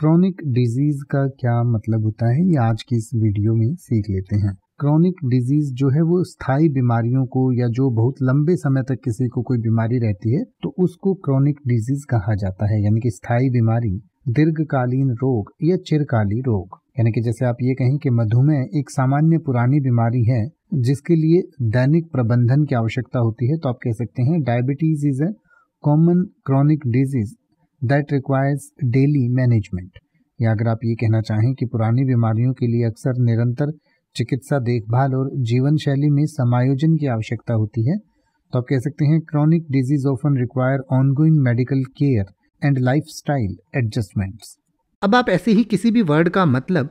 chronic disease का क्या मतलब होता है ये आज की इस वीडियो में सीख लेते हैं क्रॉनिक डिजीज जो है वो स्थायी बीमारियों को या जो बहुत लंबे समय तक किसी को कोई बीमारी रहती है तो उसको क्रॉनिक डिजीज कहा जाता है यानी कि स्थायी बीमारी दीर्घकालीन रोग या चिरकाली रोग यानी कि जैसे आप ये कहें कि मधुमेह एक सामान्य पुरानी बीमारी है जिसके लिए दैनिक प्रबंधन की आवश्यकता होती है तो आप कह सकते हैं diabetes is a common chronic disease that requires daily management या अगर आप ये कहना चाहें कि पुरानी बीमारियों के लिए अक्सर निरंतर चिकित्सा देखभाल और जीवन शैली में समायोजन की आवश्यकता होती है तो आप कह सकते हैं chronic disease often require ongoing medical care and life adjustments अब आप ऐसे ही किसी भी वर्ड का मतलब